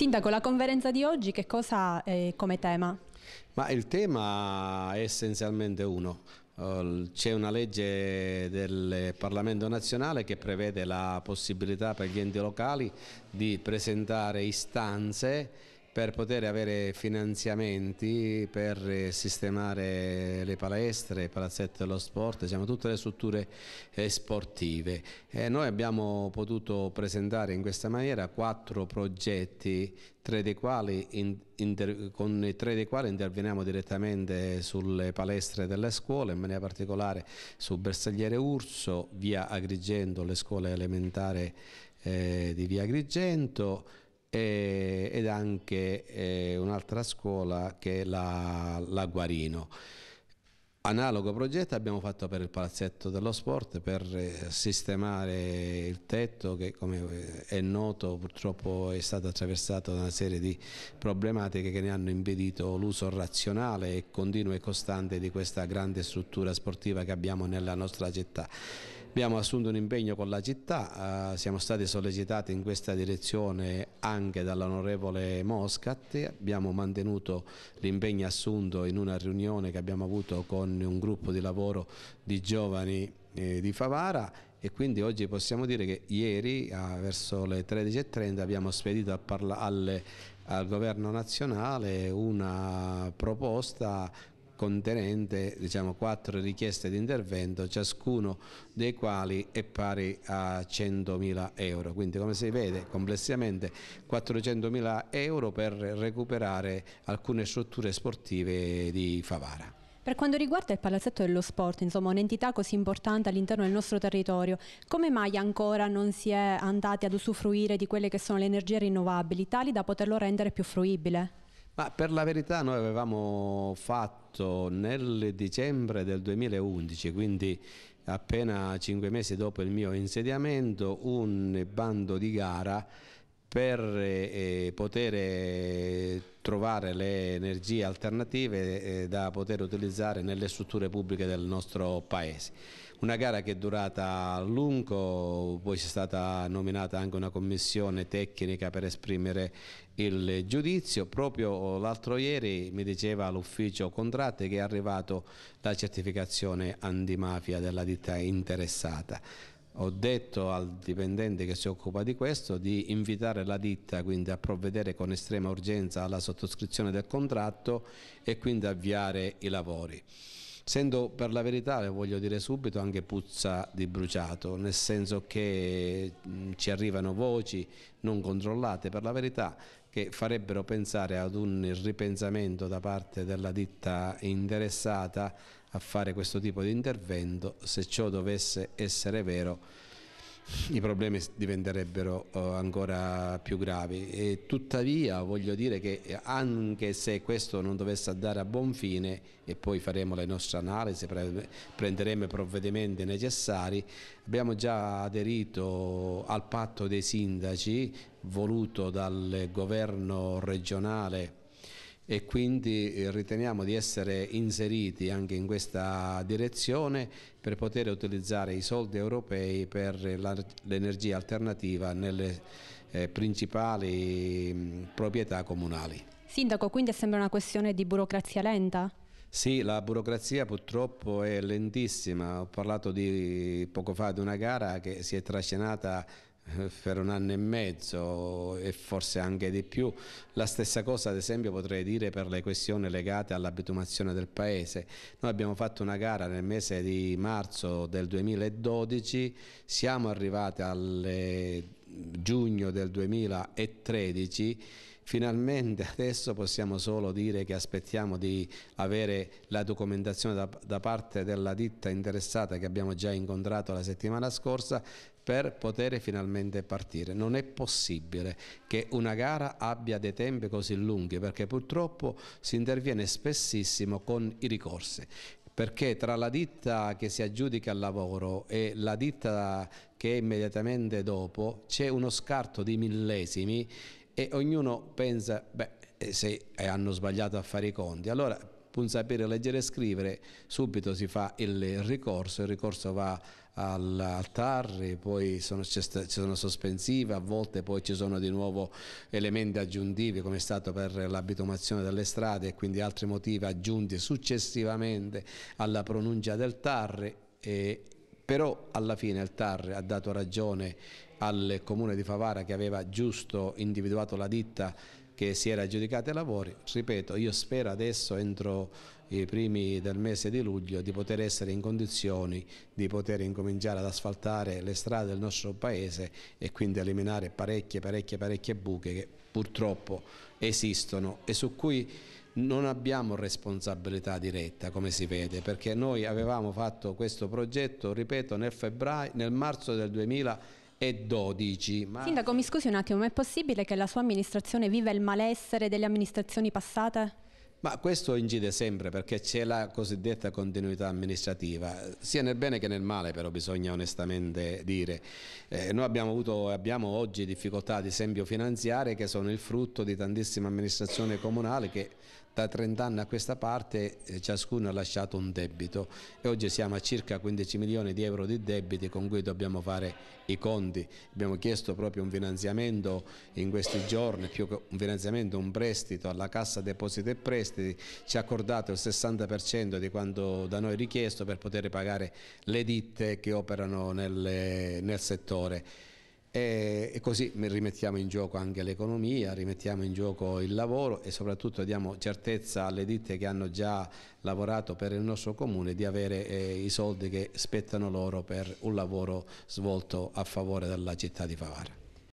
Sindaco, la conferenza di oggi che cosa è come tema? Ma il tema è essenzialmente uno, eh, c'è una legge del Parlamento nazionale che prevede la possibilità per gli enti locali di presentare istanze per poter avere finanziamenti per eh, sistemare le palestre, il palazzetto dello sport, diciamo, tutte le strutture eh, sportive. E eh, noi abbiamo potuto presentare in questa maniera quattro progetti, tre dei quali in, inter, con i tre dei quali interveniamo direttamente sulle palestre delle scuole, in maniera particolare su Bersagliere Urso, via Agrigento, le scuole elementari eh, di via Agrigento, e, ed anche eh, un'altra scuola che è la, la Guarino. Analogo progetto abbiamo fatto per il palazzetto dello sport per eh, sistemare il tetto che come eh, è noto purtroppo è stato attraversato da una serie di problematiche che ne hanno impedito l'uso razionale e continuo e costante di questa grande struttura sportiva che abbiamo nella nostra città. Abbiamo assunto un impegno con la città, eh, siamo stati sollecitati in questa direzione anche dall'onorevole Moscat, abbiamo mantenuto l'impegno assunto in una riunione che abbiamo avuto con un gruppo di lavoro di giovani eh, di Favara e quindi oggi possiamo dire che ieri ah, verso le 13.30 abbiamo spedito al, al governo nazionale una proposta contenente diciamo, quattro richieste di intervento, ciascuno dei quali è pari a 100.000 euro. Quindi come si vede complessivamente 400.000 euro per recuperare alcune strutture sportive di Favara. Per quanto riguarda il palazzetto dello sport, insomma un'entità così importante all'interno del nostro territorio, come mai ancora non si è andati ad usufruire di quelle che sono le energie rinnovabili, tali da poterlo rendere più fruibile? Ma per la verità noi avevamo fatto fatto nel dicembre del 2011, quindi appena cinque mesi dopo il mio insediamento, un bando di gara per eh, eh poter eh, trovare le energie alternative eh, da poter utilizzare nelle strutture pubbliche del nostro paese. Una gara che è durata a lungo, poi c'è stata nominata anche una commissione tecnica per esprimere il giudizio. Proprio l'altro ieri mi diceva l'ufficio contratti che è arrivato la certificazione antimafia della ditta interessata ho detto al dipendente che si occupa di questo di invitare la ditta quindi a provvedere con estrema urgenza alla sottoscrizione del contratto e quindi avviare i lavori. Essendo per la verità, lo voglio dire subito, anche puzza di bruciato, nel senso che ci arrivano voci non controllate per la verità che farebbero pensare ad un ripensamento da parte della ditta interessata a fare questo tipo di intervento, se ciò dovesse essere vero i problemi diventerebbero eh, ancora più gravi e tuttavia voglio dire che eh, anche se questo non dovesse andare a buon fine e poi faremo le nostre analisi, prenderemo i provvedimenti necessari, abbiamo già aderito al patto dei sindaci voluto dal governo regionale e quindi eh, riteniamo di essere inseriti anche in questa direzione per poter utilizzare i soldi europei per l'energia alternativa nelle eh, principali mm, proprietà comunali. Sindaco, quindi sembra una questione di burocrazia lenta? Sì, la burocrazia purtroppo è lentissima, ho parlato di, poco fa di una gara che si è trascinata per un anno e mezzo e forse anche di più. La stessa cosa ad esempio potrei dire per le questioni legate all'abitumazione del paese. Noi abbiamo fatto una gara nel mese di marzo del 2012, siamo arrivati al giugno del 2013 Finalmente adesso possiamo solo dire che aspettiamo di avere la documentazione da, da parte della ditta interessata che abbiamo già incontrato la settimana scorsa per poter finalmente partire. Non è possibile che una gara abbia dei tempi così lunghi perché purtroppo si interviene spessissimo con i ricorsi perché tra la ditta che si aggiudica il lavoro e la ditta che è immediatamente dopo c'è uno scarto di millesimi e ognuno pensa, beh, eh, se eh, hanno sbagliato a fare i conti, allora pur sapere leggere e scrivere, subito si fa il ricorso, il ricorso va al, TAR, poi sono, ci sono sospensive, a volte poi ci sono di nuovo elementi aggiuntivi come è stato per l'abitumazione delle strade e quindi altri motivi aggiunti successivamente alla pronuncia del TAR, e, però alla fine il TAR ha dato ragione al comune di Favara che aveva giusto individuato la ditta che si era aggiudicata ai lavori, ripeto io spero adesso entro i primi del mese di luglio di poter essere in condizioni di poter incominciare ad asfaltare le strade del nostro paese e quindi eliminare parecchie parecchie parecchie buche che purtroppo esistono e su cui non abbiamo responsabilità diretta come si vede perché noi avevamo fatto questo progetto ripeto nel, febbraio, nel marzo del 2020 2012. Ma... Sindaco, mi scusi un attimo, ma è possibile che la sua amministrazione viva il malessere delle amministrazioni passate? Ma questo incide sempre perché c'è la cosiddetta continuità amministrativa, sia nel bene che nel male però bisogna onestamente dire. Eh, noi abbiamo, avuto, abbiamo oggi difficoltà ad esempio finanziarie che sono il frutto di tantissima amministrazione comunale che da 30 anni a questa parte eh, ciascuno ha lasciato un debito e oggi siamo a circa 15 milioni di euro di debiti con cui dobbiamo fare i conti. Abbiamo chiesto proprio un finanziamento in questi giorni, più che un finanziamento, un prestito alla Cassa Depositi e Prestiti, ci ha accordato il 60% di quanto da noi richiesto per poter pagare le ditte che operano nel, nel settore e, così rimettiamo in gioco anche l'economia, rimettiamo in gioco il lavoro e soprattutto diamo certezza alle ditte che hanno già lavorato per il nostro comune di avere eh, i soldi che spettano loro per un lavoro svolto a favore della città di Favara.